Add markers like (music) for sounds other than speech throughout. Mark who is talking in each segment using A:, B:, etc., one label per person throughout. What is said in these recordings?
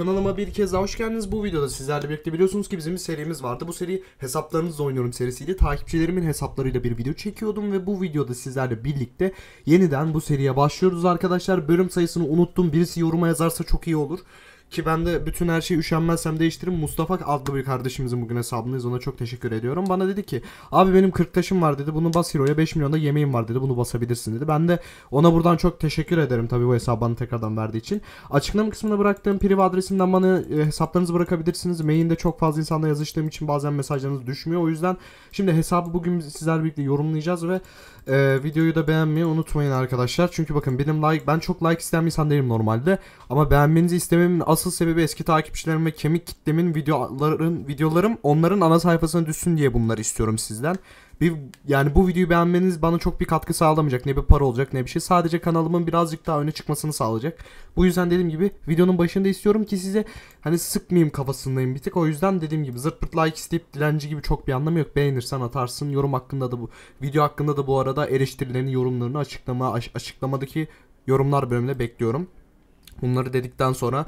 A: Kanalıma bir kez daha hoş geldiniz. Bu videoda sizlerle birlikte biliyorsunuz ki bizim bir serimiz vardı. Bu seri hesaplarınızla oynuyorum serisiyle takipçilerimin hesaplarıyla bir video çekiyordum ve bu videoda sizlerle birlikte yeniden bu seriye başlıyoruz arkadaşlar. Bölüm sayısını unuttum. Birisi yoruma yazarsa çok iyi olur. Ki ben de bütün her şeyi üşenmezsem değiştiririm. Mustafa adlı bir kardeşimizin bugün hesabındayız. Ona çok teşekkür ediyorum. Bana dedi ki abi benim 40 taşım var dedi. Bunu bas Hero'ya 5 milyonda yemeğim var dedi. Bunu basabilirsin dedi. Ben de ona buradan çok teşekkür ederim tabii bu hesabı bana tekrardan verdiği için. Açıklama kısmına bıraktığım priv adresimden bana e, hesaplarınızı bırakabilirsiniz. Mailinde çok fazla insanla yazıştığım için bazen mesajlarınız düşmüyor. O yüzden şimdi hesabı bugün sizler birlikte yorumlayacağız ve e, videoyu da beğenmeyi unutmayın arkadaşlar. Çünkü bakın benim like ben çok like isteyen bir insan değilim normalde. Ama beğenmenizi istememin asıl asıl sebebi eski takipçilerim ve kemik kitlemin videoların videolarım onların ana sayfasına düşsün diye bunları istiyorum sizden. Bir, yani bu videoyu beğenmeniz bana çok bir katkı sağlamayacak. Ne bir para olacak ne bir şey. Sadece kanalımın birazcık daha öne çıkmasını sağlayacak. Bu yüzden dediğim gibi videonun başında istiyorum ki size hani sıkmayayım kafasındayım bir tık. O yüzden dediğim gibi zırt pırt like isteyip dilenci gibi çok bir anlamı yok. Beğenirsen atarsın. Yorum hakkında da bu video hakkında da bu arada eleştirilerini, yorumlarını açıklama açıklamadaki yorumlar bölümüne bekliyorum. Bunları dedikten sonra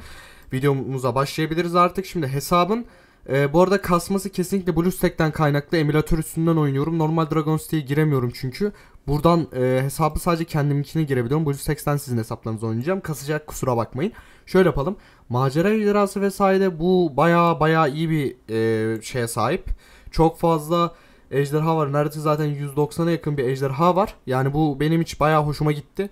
A: videomuza başlayabiliriz artık. Şimdi hesabın e, bu arada kasması kesinlikle BlueStack'ten kaynaklı emülatör üstünden oynuyorum. Normal Dragon City'ye giremiyorum çünkü. Buradan e, hesabı sadece kendiminkine girebiliyorum. BlueStacks'ten sizin hesaplarınızı oynayacağım. Kasacak kusura bakmayın. Şöyle yapalım. Macera icrası vesaire bu baya baya iyi bir e, şeye sahip. Çok fazla ejderha var. Neredeyse zaten 190'a yakın bir ejderha var. Yani bu benim hiç baya hoşuma gitti.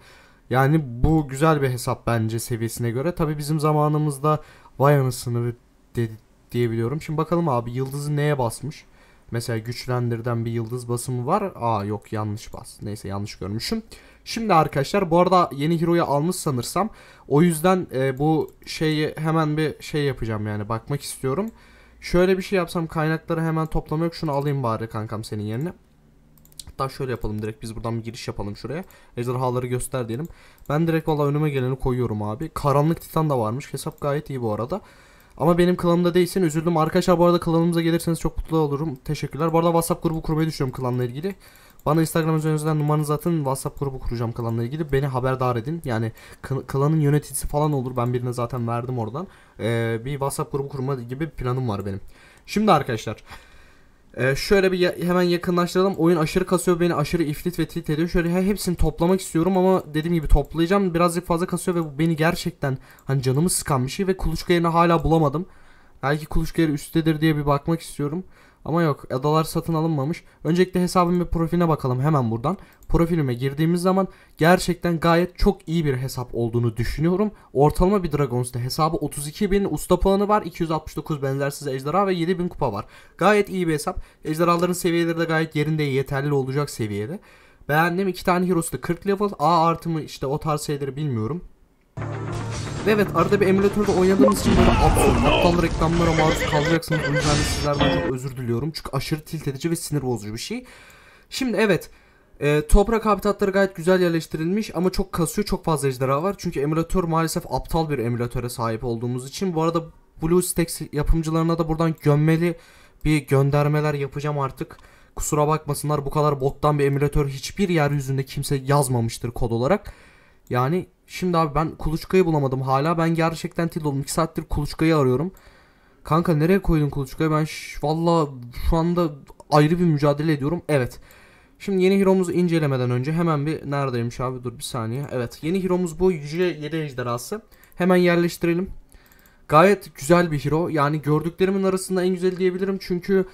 A: Yani bu güzel bir hesap bence seviyesine göre. Tabii bizim zamanımızda vay anasını dedi, diyebiliyorum. Şimdi bakalım abi yıldızı neye basmış? Mesela güçlendirden bir yıldız basımı var. Aa yok yanlış bas. Neyse yanlış görmüşüm. Şimdi arkadaşlar bu arada yeni hero'yu almış sanırsam. O yüzden e, bu şeyi hemen bir şey yapacağım yani bakmak istiyorum. Şöyle bir şey yapsam kaynakları hemen toplama yok. Şunu alayım bari kankam senin yerine. Hatta şöyle yapalım direkt biz buradan bir giriş yapalım şuraya. Ejderhaları göster diyelim. Ben direkt valla önüme geleni koyuyorum abi. Karanlık Titan da varmış. Hesap gayet iyi bu arada. Ama benim klanımda değilsin üzüldüm. Arkadaşlar bu arada klanımıza gelirseniz çok mutlu olurum. Teşekkürler. Bu arada WhatsApp grubu kurmayı düşünüyorum klanla ilgili. Bana Instagram üzerinden numaranızı atın. WhatsApp grubu kuracağım klanla ilgili. Beni haberdar edin. Yani klanın yöneticisi falan olur. Ben birine zaten verdim oradan. Ee, bir WhatsApp grubu kurma gibi planım var benim. Şimdi arkadaşlar. Ee, şöyle bir ya- hemen yakınlaştıralım. Oyun aşırı kasıyor beni. Aşırı iflit ve tilt ediyor. Şöyle hepsini toplamak istiyorum ama dediğim gibi toplayacağım. Birazcık fazla kasıyor ve bu beni gerçekten hani canımı sıkan bir şey ve kuluçka yerini hala bulamadım. Belki kuluçka yeri üsttedir diye bir bakmak istiyorum. Ama yok adalar satın alınmamış. Öncelikle hesabın bir profiline bakalım hemen buradan. Profilime girdiğimiz zaman gerçekten gayet çok iyi bir hesap olduğunu düşünüyorum. Ortalama bir Dragons'ta hesabı 32.000 usta puanı var. 269 benzersiz ejderha ve 7.000 kupa var. Gayet iyi bir hesap. Ejderhaların seviyeleri de gayet yerinde yeterli olacak seviyede. Beğendim 2 tane Heroes'da 40 level. A artımı işte o tarz şeyleri bilmiyorum. Evet arada bir emülatörde oynadığınız için böyle absürt oh aptal reklamlara maruz kalacaksınız. O yüzden sizlerden çok özür diliyorum. Çünkü aşırı tilt edici ve sinir bozucu bir şey. Şimdi evet e, toprak habitatları gayet güzel yerleştirilmiş ama çok kasıyor çok fazla ejderha var. Çünkü emülatör maalesef aptal bir emülatöre sahip olduğumuz için. Bu arada BlueStacks yapımcılarına da buradan gömmeli bir göndermeler yapacağım artık. Kusura bakmasınlar bu kadar boktan bir emülatör hiçbir yeryüzünde kimse yazmamıştır kod olarak. Yani Şimdi abi ben kuluçkayı bulamadım hala. Ben gerçekten til oldum. 2 saattir kuluçkayı arıyorum. Kanka nereye koydun kuluçkayı? Ben valla şu anda ayrı bir mücadele ediyorum. Evet. Şimdi yeni hero'muzu incelemeden önce hemen bir neredeymiş abi dur bir saniye. Evet yeni hero'muz bu Yüce 7 Ejderhası. Hemen yerleştirelim. Gayet güzel bir hero. Yani gördüklerimin arasında en güzel diyebilirim. Çünkü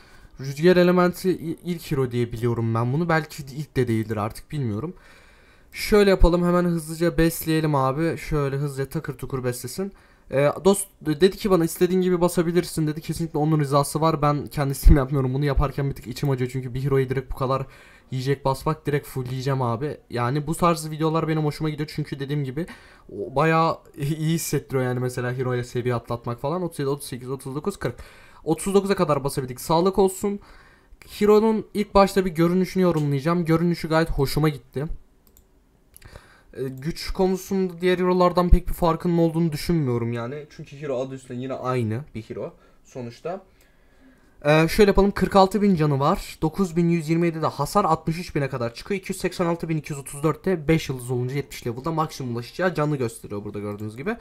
A: Rüzgar Elementi ilk hero diye biliyorum ben bunu. Belki ilk de değildir artık bilmiyorum. Şöyle yapalım hemen hızlıca besleyelim abi. Şöyle hızlıca takır tukur beslesin. E, dost dedi ki bana istediğin gibi basabilirsin dedi. Kesinlikle onun rızası var. Ben kendisini (laughs) yapmıyorum. Bunu yaparken bir tık içim acıyor. Çünkü bir hero'yu direkt bu kadar yiyecek basmak direkt full yiyeceğim abi. Yani bu tarz videolar benim hoşuma gidiyor. Çünkü dediğim gibi bayağı (laughs) iyi hissettiriyor yani mesela hero'ya seviye atlatmak falan. 37, 38, 39, 40. 39'a kadar basabildik. Sağlık olsun. Hero'nun ilk başta bir görünüşünü yorumlayacağım. Görünüşü gayet hoşuma gitti. E, güç konusunda diğer hero'lardan pek bir farkının olduğunu düşünmüyorum yani. Çünkü hero adı üstünde yine aynı bir hero sonuçta. Ee, şöyle yapalım 46.000 canı var. 9127 de hasar 63.000'e kadar çıkıyor. 286.234'te 5 yıldız olunca 70 level'da maksimum ulaşacağı canı gösteriyor burada gördüğünüz gibi.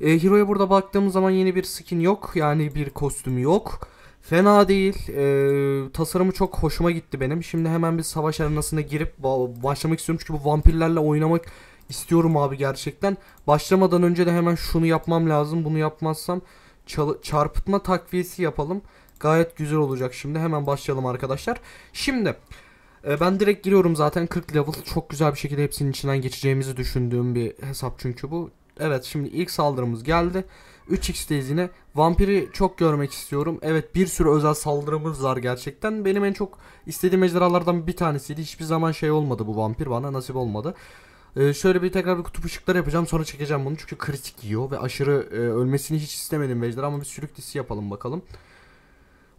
A: Ee, Hero'ya burada baktığımız zaman yeni bir skin yok. Yani bir kostüm yok. Fena değil. Ee, tasarımı çok hoşuma gitti benim. Şimdi hemen bir savaş arenasına girip başlamak istiyorum. Çünkü bu vampirlerle oynamak İstiyorum abi gerçekten. Başlamadan önce de hemen şunu yapmam lazım. Bunu yapmazsam çarpıtma takviyesi yapalım. Gayet güzel olacak şimdi. Hemen başlayalım arkadaşlar. Şimdi e, ben direkt giriyorum zaten 40 level çok güzel bir şekilde hepsinin içinden geçeceğimizi düşündüğüm bir hesap çünkü bu. Evet şimdi ilk saldırımız geldi. 3x'teyiz yine. Vampiri çok görmek istiyorum. Evet bir sürü özel saldırımız var gerçekten. Benim en çok istediğim ejderhalardan bir tanesiydi. Hiçbir zaman şey olmadı bu vampir bana nasip olmadı. Ee, şöyle bir tekrar bir kutup ışıkları yapacağım sonra çekeceğim bunu çünkü kritik yiyor ve aşırı e, ölmesini hiç istemedim Vejder ama bir sürük dizisi yapalım bakalım.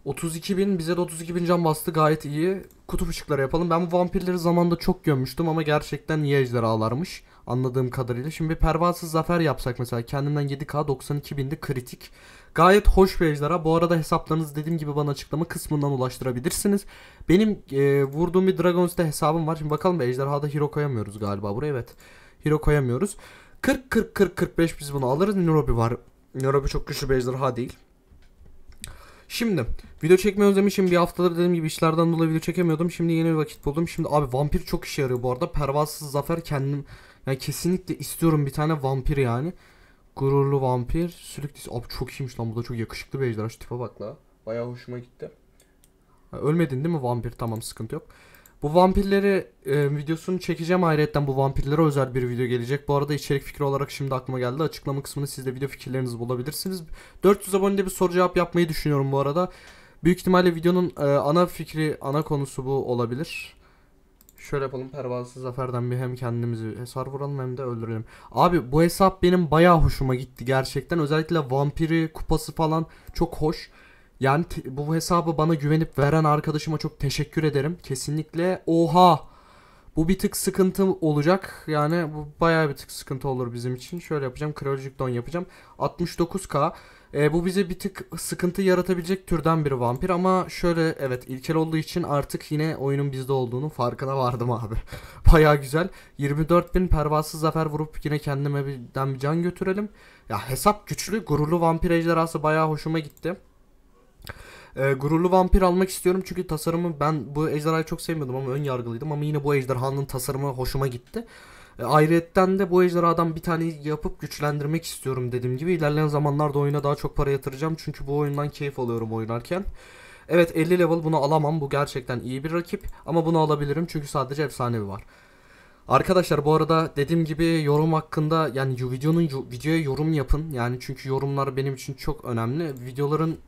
A: 32 bin bize de 32 bin can bastı gayet iyi. Kutup ışıkları yapalım. Ben bu vampirleri zamanda çok gömmüştüm ama gerçekten niye ejderhalarmış anladığım kadarıyla. Şimdi bir pervasız zafer yapsak mesela kendimden 7k 92 binde kritik. Gayet hoş bir ejderha. Bu arada hesaplarınızı dediğim gibi bana açıklama kısmından ulaştırabilirsiniz. Benim e, vurduğum bir dragon'ste hesabım var. Şimdi bakalım ejderhada hero koyamıyoruz galiba buraya evet. Hero koyamıyoruz. 40-40-40-45 biz bunu alırız. Neurobi var. Neurobi çok güçlü bir ejderha değil. Şimdi video çekme özlemişim. Bir haftadır dediğim gibi işlerden dolayı video çekemiyordum. Şimdi yeni bir vakit buldum. Şimdi abi vampir çok işe yarıyor bu arada. Pervasız Zafer kendim yani kesinlikle istiyorum bir tane vampir yani. Gururlu vampir. Sülüklisi. Abi çok iyiymiş lan bu da çok yakışıklı bir ejderha. Şu tipe bak la. Bayağı hoşuma gitti. ölmedin değil mi vampir? Tamam sıkıntı yok. Bu vampirleri e, videosunu çekeceğim ayrıyetten bu vampirlere özel bir video gelecek. Bu arada içerik fikri olarak şimdi aklıma geldi. Açıklama kısmında siz de video fikirlerinizi bulabilirsiniz. 400 abonede bir soru cevap yapmayı düşünüyorum bu arada. Büyük ihtimalle videonun e, ana fikri, ana konusu bu olabilir. Şöyle yapalım pervasız zaferden bir hem kendimizi hesar vuralım hem de öldürelim. Abi bu hesap benim bayağı hoşuma gitti gerçekten. Özellikle vampiri, kupası falan çok hoş. Yani bu hesabı bana güvenip veren arkadaşıma çok teşekkür ederim. Kesinlikle oha bu bir tık sıkıntı olacak. Yani bu bayağı bir tık sıkıntı olur bizim için. Şöyle yapacağım. Kralcık don yapacağım. 69k. E, ee, bu bize bir tık sıkıntı yaratabilecek türden bir vampir ama şöyle evet ilkel olduğu için artık yine oyunun bizde olduğunu farkına vardım abi. (laughs) Baya güzel. 24.000 pervasız zafer vurup yine kendime birden bir can götürelim. Ya hesap güçlü, gururlu vampir ejderhası baya hoşuma gitti. E, gururlu vampir almak istiyorum çünkü tasarımı ben bu ejderhayı çok sevmiyordum ama ön yargılıydım ama yine bu ejderhanın tasarımı hoşuma gitti. E, ayrıyetten de bu ejderhadan bir tane yapıp güçlendirmek istiyorum dediğim gibi ilerleyen zamanlarda oyuna daha çok para yatıracağım çünkü bu oyundan keyif alıyorum oynarken. Evet 50 level bunu alamam bu gerçekten iyi bir rakip ama bunu alabilirim çünkü sadece efsanevi var. Arkadaşlar bu arada dediğim gibi yorum hakkında yani videonun videoya yorum yapın. Yani çünkü yorumlar benim için çok önemli. Videoların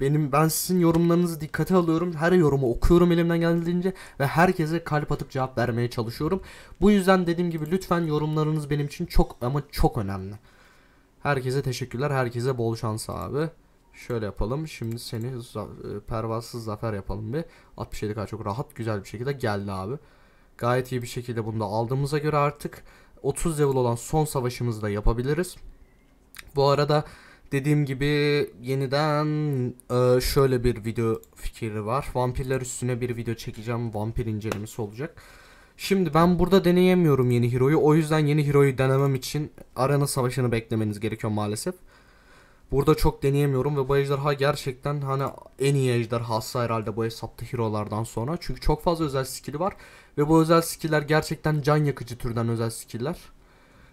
A: benim ben sizin yorumlarınızı dikkate alıyorum. Her yorumu okuyorum elimden geldiğince ve herkese kalp atıp cevap vermeye çalışıyorum. Bu yüzden dediğim gibi lütfen yorumlarınız benim için çok ama çok önemli. Herkese teşekkürler. Herkese bol şans abi. Şöyle yapalım. Şimdi seni e, pervasız zafer yapalım bir. 67K çok rahat güzel bir şekilde geldi abi. Gayet iyi bir şekilde bunu da aldığımıza göre artık 30 level olan son savaşımızı da yapabiliriz. Bu arada Dediğim gibi yeniden e, şöyle bir video fikri var. Vampirler üstüne bir video çekeceğim. Vampir incelemesi olacak. Şimdi ben burada deneyemiyorum yeni hero'yu. O yüzden yeni hero'yu denemem için arena savaşını beklemeniz gerekiyor maalesef. Burada çok deneyemiyorum ve bu ejderha gerçekten hani en iyi ejderhası herhalde bu hesapta hero'lardan sonra. Çünkü çok fazla özel skill'i var ve bu özel skill'ler gerçekten can yakıcı türden özel skill'ler.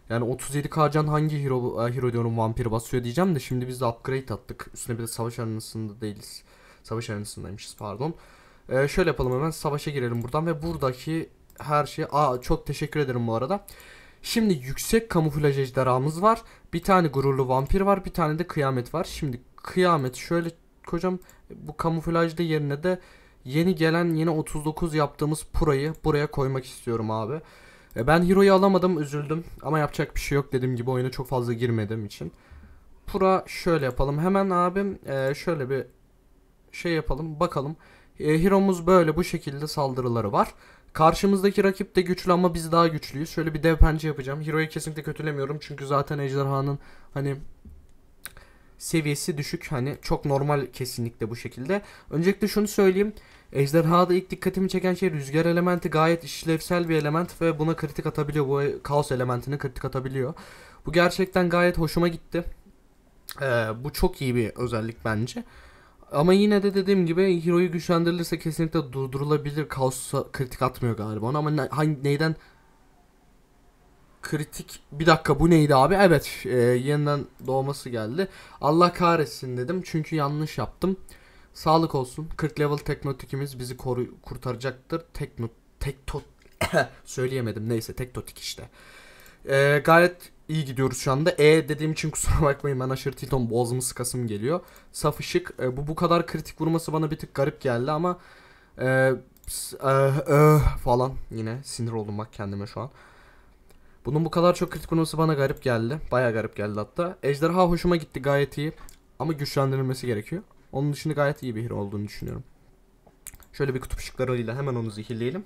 A: Yani 37 Karcan hangi hero, e, hero diyorum vampir basıyor diyeceğim de şimdi biz de upgrade attık. Üstüne bir de savaş arenasında değiliz. Savaş arenasındaymışız pardon. Ee, şöyle yapalım hemen savaşa girelim buradan ve buradaki her şey. Aa çok teşekkür ederim bu arada. Şimdi yüksek kamuflaj ejderhamız var. Bir tane gururlu vampir var. Bir tane de kıyamet var. Şimdi kıyamet şöyle kocam bu kamuflajda yerine de yeni gelen yeni 39 yaptığımız purayı buraya koymak istiyorum abi. E, ben Hero'yu alamadım üzüldüm ama yapacak bir şey yok dediğim gibi oyuna çok fazla girmediğim için. Pura şöyle yapalım hemen abim e, şöyle bir şey yapalım bakalım. E, Hero'muz böyle bu şekilde saldırıları var. Karşımızdaki rakip de güçlü ama biz daha güçlüyüz. Şöyle bir dev pençe yapacağım. Hero'yu kesinlikle kötülemiyorum çünkü zaten ejderhanın hani seviyesi düşük. Hani çok normal kesinlikle bu şekilde. Öncelikle şunu söyleyeyim. Ejderha'da ilk dikkatimi çeken şey rüzgar elementi gayet işlevsel bir element ve buna kritik atabiliyor. Bu kaos elementini kritik atabiliyor. Bu gerçekten gayet hoşuma gitti. Ee, bu çok iyi bir özellik bence. Ama yine de dediğim gibi Hero'yu güçlendirilirse kesinlikle durdurulabilir. Kaos'a kritik atmıyor galiba ona ama ne, hangi, neyden kritik bir dakika bu neydi abi evet e, yeniden doğması geldi Allah kahretsin dedim çünkü yanlış yaptım Sağlık olsun. 40 level teknotikimiz bizi koru kurtaracaktır. Tekno tektot (coughs) söyleyemedim. Neyse tektotik işte. Ee, gayet iyi gidiyoruz şu anda. E dediğim için kusura (laughs) bakmayın ben aşırı titon boğazımı sıkasım geliyor. Saf ışık. E, bu bu kadar kritik vurması bana bir tık garip geldi ama e, e, e, falan yine sinir oldum bak kendime şu an. Bunun bu kadar çok kritik vurması bana garip geldi. Baya garip geldi hatta. Ejderha hoşuma gitti gayet iyi. Ama güçlendirilmesi gerekiyor. Onun dışında gayet iyi bir hero olduğunu düşünüyorum. Şöyle bir kutup ışıklarıyla hemen onu zehirleyelim.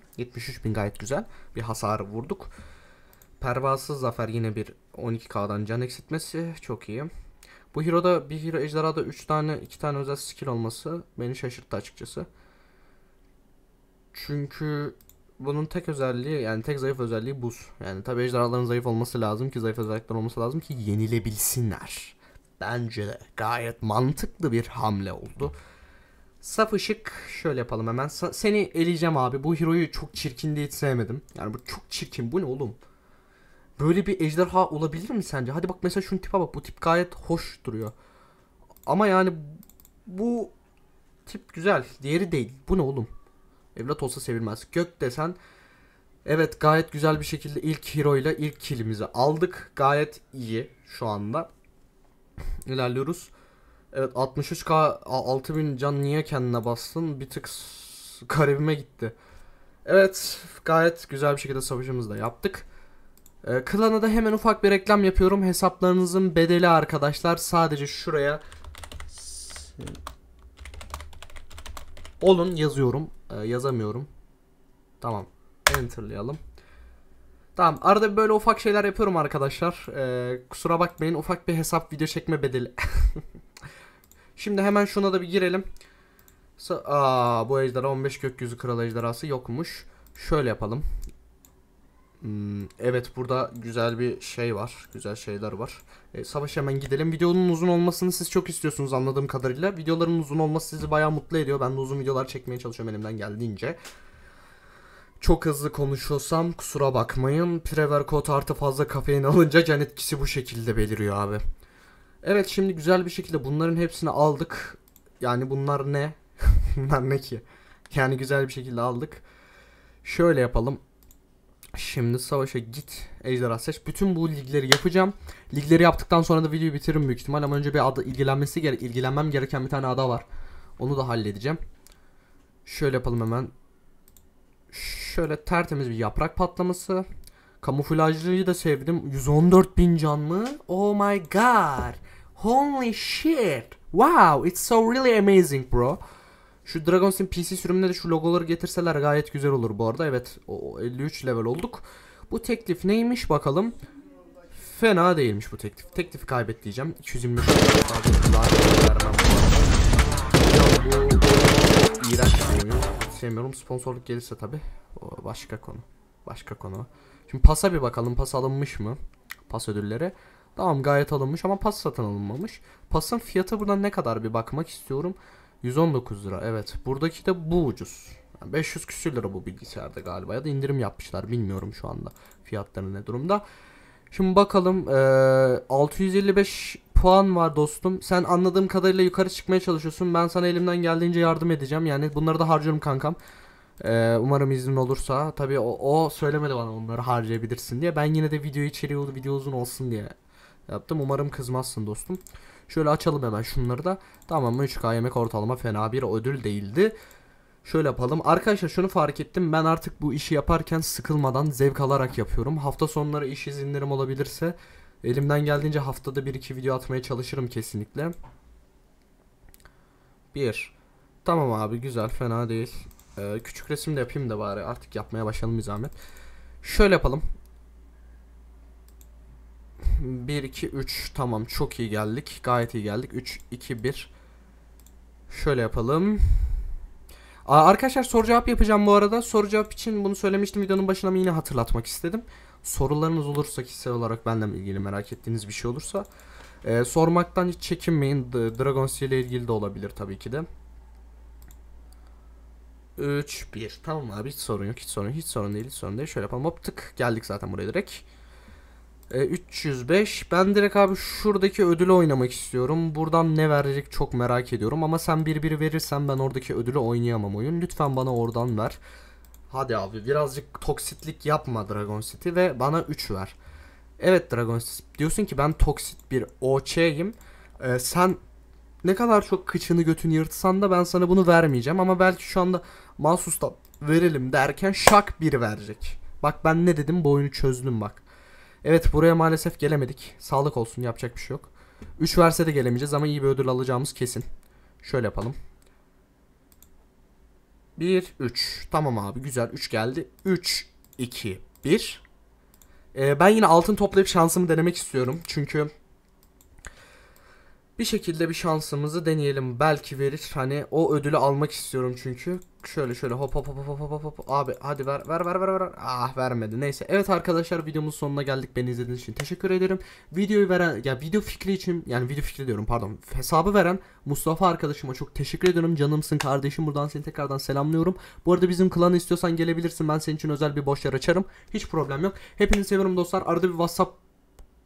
A: bin gayet güzel. Bir hasarı vurduk. Pervasız Zafer yine bir 12K'dan can eksiltmesi. Çok iyi. Bu hero'da bir hero ejderhada 3 tane 2 tane özel skill olması beni şaşırttı açıkçası. Çünkü bunun tek özelliği yani tek zayıf özelliği buz. Yani tabi ejderhaların zayıf olması lazım ki zayıf özellikler olması lazım ki yenilebilsinler bence de gayet mantıklı bir hamle oldu. Saf ışık şöyle yapalım hemen. Sa seni eleyeceğim abi. Bu hero'yu çok çirkin diye hiç sevmedim. Yani bu çok çirkin. Bu ne oğlum? Böyle bir ejderha olabilir mi sence? Hadi bak mesela şu tipe bak. Bu tip gayet hoş duruyor. Ama yani bu tip güzel. Diğeri değil. Bu ne oğlum? Evlat olsa sevilmez. Gök desen evet gayet güzel bir şekilde ilk hero ile ilk kilimizi aldık. Gayet iyi şu anda ilerliyoruz. Evet 63k 6000 can niye kendine bastın? Bir tık garibime gitti. Evet gayet güzel bir şekilde savaşımızı da yaptık. Ee, klana da hemen ufak bir reklam yapıyorum. Hesaplarınızın bedeli arkadaşlar sadece şuraya olun yazıyorum. Ee, yazamıyorum. Tamam. Enter'layalım. Tamam arada böyle ufak şeyler yapıyorum arkadaşlar. Ee, kusura bakmayın ufak bir hesap video çekme bedeli. (laughs) Şimdi hemen şuna da bir girelim. Aa, bu ejderha 15 gökyüzü kral ejderhası yokmuş. Şöyle yapalım. Hmm, evet burada güzel bir şey var. Güzel şeyler var. E, savaş hemen gidelim. Videonun uzun olmasını siz çok istiyorsunuz anladığım kadarıyla. Videoların uzun olması sizi bayağı mutlu ediyor. Ben de uzun videolar çekmeye çalışıyorum elimden geldiğince. Çok hızlı konuşuyorsam kusura bakmayın. Pre-workout artı fazla kafein alınca can etkisi bu şekilde beliriyor abi. Evet şimdi güzel bir şekilde bunların hepsini aldık. Yani bunlar ne? (laughs) bunlar ne ki? Yani güzel bir şekilde aldık. Şöyle yapalım. Şimdi savaşa git. Ejderha seç. Bütün bu ligleri yapacağım. Ligleri yaptıktan sonra da videoyu bitiririm büyük ihtimal ama önce bir ada ilgilenmesi gerek ilgilenmem gereken bir tane ada var. Onu da halledeceğim. Şöyle yapalım hemen. Ş Şöyle tertemiz bir yaprak patlaması. Kamuflajlıyı da sevdim. 114 bin canlı. Oh my god. Holy shit. Wow. It's so really amazing bro. Şu Dragon Steam PC sürümüne de şu logoları getirseler gayet güzel olur bu arada. Evet o 53 level olduk. Bu teklif neymiş bakalım. Fena değilmiş bu teklif. Teklifi kaybet diyeceğim. 225 bu iğrenç bir oyun sevmiyorum. Sponsorluk gelirse tabi. Başka konu. Başka konu. Şimdi pasa bir bakalım. Pas alınmış mı? Pas ödülleri. Tamam gayet alınmış ama pas satın alınmamış. Pasın fiyatı buradan ne kadar bir bakmak istiyorum. 119 lira evet. Buradaki de bu ucuz. Yani 500 küsür lira bu bilgisayarda galiba ya da indirim yapmışlar bilmiyorum şu anda fiyatları ne durumda. Şimdi bakalım ee, 655 puan var dostum. Sen anladığım kadarıyla yukarı çıkmaya çalışıyorsun. Ben sana elimden geldiğince yardım edeceğim. Yani bunları da harcıyorum kankam. Ee, umarım iznin olursa. Tabii o, o söylemedi bana onları harcayabilirsin diye. Ben yine de video içeriği video uzun olsun diye yaptım. Umarım kızmazsın dostum. Şöyle açalım hemen şunları da. Tamam mı? 3K yemek ortalama fena bir ödül değildi. Şöyle yapalım. Arkadaşlar şunu fark ettim. Ben artık bu işi yaparken sıkılmadan zevk alarak yapıyorum. Hafta sonları iş izinlerim olabilirse Elimden geldiğince haftada bir iki video atmaya çalışırım kesinlikle. Bir. Tamam abi güzel fena değil. Ee, küçük resim de yapayım da bari artık yapmaya başlayalım bir zahmet. Şöyle yapalım. 1, 2, 3 tamam çok iyi geldik. Gayet iyi geldik. 3, 2, 1. Şöyle yapalım. Aa, arkadaşlar soru cevap yapacağım bu arada. Soru cevap için bunu söylemiştim videonun başına mı yine hatırlatmak istedim. Sorularınız olursa kişisel olarak benden ilgili merak ettiğiniz bir şey olursa e, sormaktan hiç çekinmeyin. Dragon Sea ile ilgili de olabilir tabii ki de. 3, 1. Tamam abi hiç sorun yok. Hiç sorun yok. Hiç sorun değil. Hiç sorun değil. Şöyle yapalım. Hop tık. Geldik zaten buraya direkt. E, 305. Ben direkt abi şuradaki ödülü oynamak istiyorum. Buradan ne verecek çok merak ediyorum. Ama sen bir bir verirsen ben oradaki ödülü oynayamam oyun. Lütfen bana oradan ver. Hadi abi birazcık toksitlik yapma Dragon City ve bana 3 ver. Evet Dragon City diyorsun ki ben toksit bir OC'yim. Ee, sen ne kadar çok kıçını götünü yırtsan da ben sana bunu vermeyeceğim ama belki şu anda mahsusta verelim derken şak bir verecek. Bak ben ne dedim bu oyunu çözdüm bak. Evet buraya maalesef gelemedik. Sağlık olsun yapacak bir şey yok. 3 verse de gelemeyeceğiz ama iyi bir ödül alacağımız kesin. Şöyle yapalım. 1, 3. Tamam abi güzel 3 geldi. 3, 2, 1. Ee, ben yine altın toplayıp şansımı denemek istiyorum. Çünkü bir şekilde bir şansımızı deneyelim. Belki verir. Hani o ödülü almak istiyorum çünkü. Şöyle şöyle hop hop hop hop hop hop. Abi hadi ver ver ver ver ver. Ah vermedi. Neyse. Evet arkadaşlar videomuz sonuna geldik. Beni izlediğiniz için teşekkür ederim. Videoyu veren ya video fikri için yani video fikri diyorum pardon. Hesabı veren Mustafa arkadaşıma çok teşekkür ediyorum. Canımsın kardeşim. Buradan seni tekrardan selamlıyorum. Bu arada bizim klanı istiyorsan gelebilirsin. Ben senin için özel bir boş yer açarım. Hiç problem yok. Hepinizi seviyorum dostlar. Arada bir WhatsApp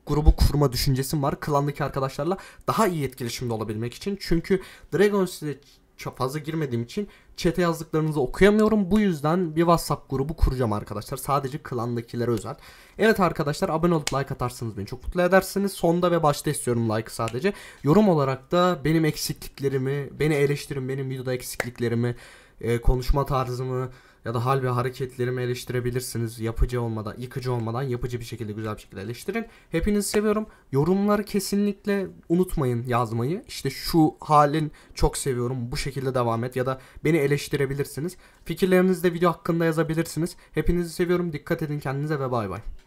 A: grubu kurma düşüncesi var. Klandaki arkadaşlarla daha iyi etkileşimde olabilmek için. Çünkü Dragon Slayer çok fazla girmediğim için çete yazdıklarınızı okuyamıyorum. Bu yüzden bir WhatsApp grubu kuracağım arkadaşlar. Sadece klandakilere özel. Evet arkadaşlar abone olup like atarsanız beni çok mutlu edersiniz. Sonda ve başta istiyorum like'ı sadece. Yorum olarak da benim eksikliklerimi, beni eleştirin, benim videoda eksikliklerimi, e, konuşma tarzımı, ya da hal ve hareketlerimi eleştirebilirsiniz. Yapıcı olmadan, yıkıcı olmadan yapıcı bir şekilde güzel bir şekilde eleştirin. Hepinizi seviyorum. Yorumları kesinlikle unutmayın yazmayı. İşte şu halin çok seviyorum. Bu şekilde devam et ya da beni eleştirebilirsiniz. Fikirlerinizi de video hakkında yazabilirsiniz. Hepinizi seviyorum. Dikkat edin kendinize ve bay bay.